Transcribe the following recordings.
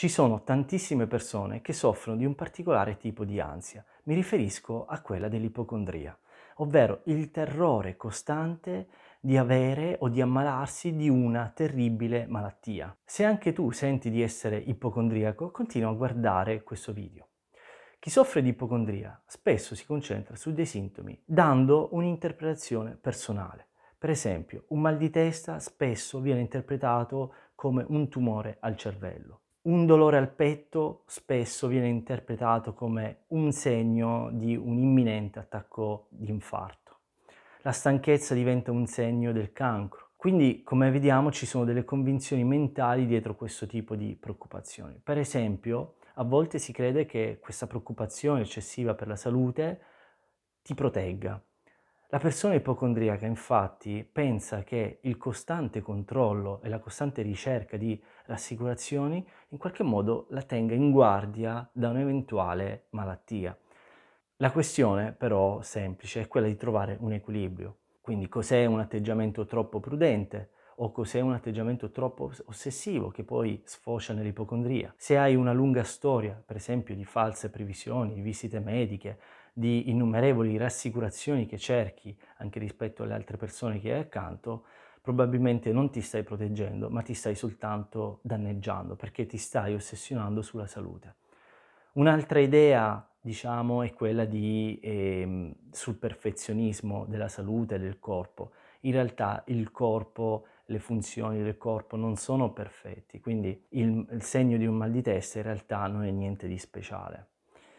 Ci sono tantissime persone che soffrono di un particolare tipo di ansia, mi riferisco a quella dell'ipocondria, ovvero il terrore costante di avere o di ammalarsi di una terribile malattia. Se anche tu senti di essere ipocondriaco, continua a guardare questo video. Chi soffre di ipocondria spesso si concentra su dei sintomi, dando un'interpretazione personale. Per esempio, un mal di testa spesso viene interpretato come un tumore al cervello un dolore al petto spesso viene interpretato come un segno di un imminente attacco di infarto. La stanchezza diventa un segno del cancro. Quindi, come vediamo, ci sono delle convinzioni mentali dietro questo tipo di preoccupazioni. Per esempio, a volte si crede che questa preoccupazione eccessiva per la salute ti protegga, la persona ipocondriaca infatti pensa che il costante controllo e la costante ricerca di rassicurazioni in qualche modo la tenga in guardia da un'eventuale malattia. La questione però semplice è quella di trovare un equilibrio. Quindi cos'è un atteggiamento troppo prudente? o se hai un atteggiamento troppo ossessivo che poi sfocia nell'ipocondria, se hai una lunga storia, per esempio, di false previsioni, di visite mediche, di innumerevoli rassicurazioni che cerchi anche rispetto alle altre persone che hai accanto, probabilmente non ti stai proteggendo, ma ti stai soltanto danneggiando perché ti stai ossessionando sulla salute. Un'altra idea diciamo, è quella di, eh, sul perfezionismo della salute e del corpo. In realtà il corpo le funzioni del corpo non sono perfetti, quindi il, il segno di un mal di testa in realtà non è niente di speciale,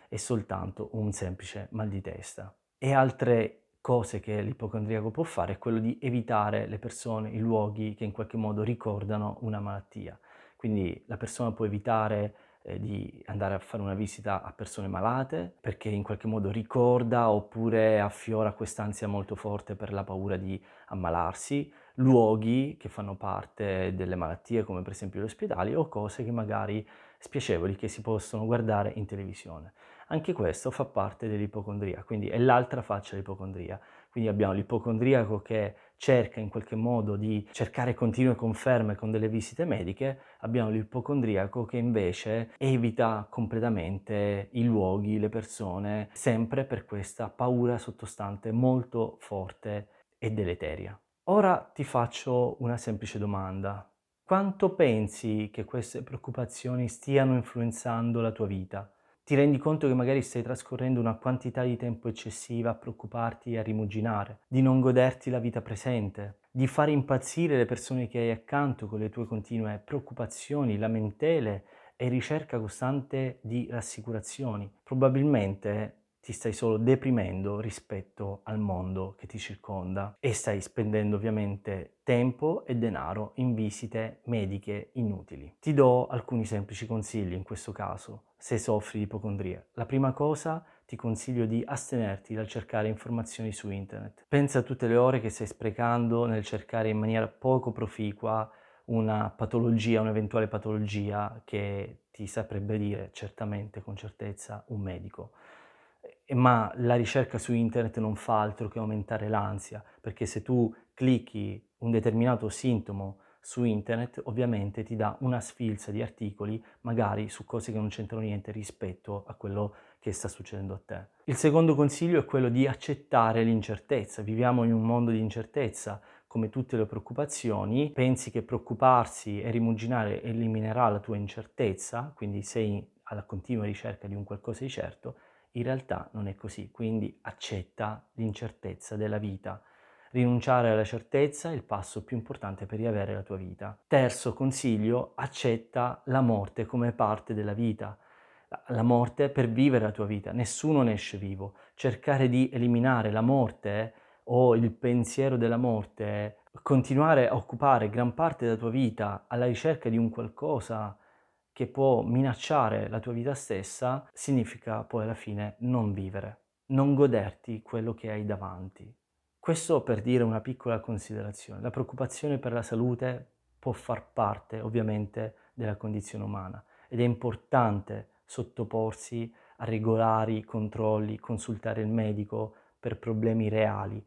è soltanto un semplice mal di testa. E altre cose che l'ipocondriaco può fare è quello di evitare le persone, i luoghi che in qualche modo ricordano una malattia. Quindi la persona può evitare eh, di andare a fare una visita a persone malate perché in qualche modo ricorda oppure affiora quest'ansia molto forte per la paura di ammalarsi, luoghi che fanno parte delle malattie come per esempio gli ospedali o cose che magari spiacevoli che si possono guardare in televisione. Anche questo fa parte dell'ipocondria, quindi è l'altra faccia dell'ipocondria. Quindi abbiamo l'ipocondriaco che cerca in qualche modo di cercare continue conferme con delle visite mediche, abbiamo l'ipocondriaco che invece evita completamente i luoghi, le persone, sempre per questa paura sottostante molto forte e deleteria. Ora ti faccio una semplice domanda. Quanto pensi che queste preoccupazioni stiano influenzando la tua vita? ti rendi conto che magari stai trascorrendo una quantità di tempo eccessiva a preoccuparti e a rimuginare, di non goderti la vita presente, di fare impazzire le persone che hai accanto con le tue continue preoccupazioni, lamentele e ricerca costante di rassicurazioni. Probabilmente ti stai solo deprimendo rispetto al mondo che ti circonda e stai spendendo ovviamente tempo e denaro in visite mediche inutili. Ti do alcuni semplici consigli in questo caso se soffri di ipocondria. La prima cosa ti consiglio di astenerti dal cercare informazioni su internet. Pensa a tutte le ore che stai sprecando nel cercare in maniera poco proficua una patologia, un'eventuale patologia che ti saprebbe dire certamente con certezza un medico. Eh, ma la ricerca su internet non fa altro che aumentare l'ansia, perché se tu clicchi un determinato sintomo su internet, ovviamente ti dà una sfilza di articoli, magari su cose che non c'entrano niente rispetto a quello che sta succedendo a te. Il secondo consiglio è quello di accettare l'incertezza. Viviamo in un mondo di incertezza, come tutte le preoccupazioni, pensi che preoccuparsi e rimuginare eliminerà la tua incertezza, quindi sei alla continua ricerca di un qualcosa di certo, in realtà non è così, quindi accetta l'incertezza della vita. Rinunciare alla certezza è il passo più importante per riavere la tua vita. Terzo consiglio, accetta la morte come parte della vita. La morte per vivere la tua vita, nessuno ne esce vivo. Cercare di eliminare la morte o il pensiero della morte, continuare a occupare gran parte della tua vita alla ricerca di un qualcosa che può minacciare la tua vita stessa, significa poi alla fine non vivere, non goderti quello che hai davanti. Questo per dire una piccola considerazione. La preoccupazione per la salute può far parte ovviamente della condizione umana ed è importante sottoporsi a regolari controlli, consultare il medico per problemi reali,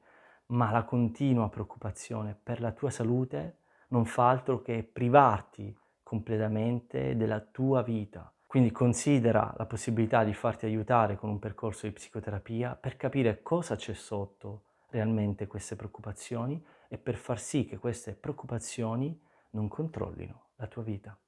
ma la continua preoccupazione per la tua salute non fa altro che privarti completamente della tua vita. Quindi considera la possibilità di farti aiutare con un percorso di psicoterapia per capire cosa c'è sotto realmente queste preoccupazioni e per far sì che queste preoccupazioni non controllino la tua vita.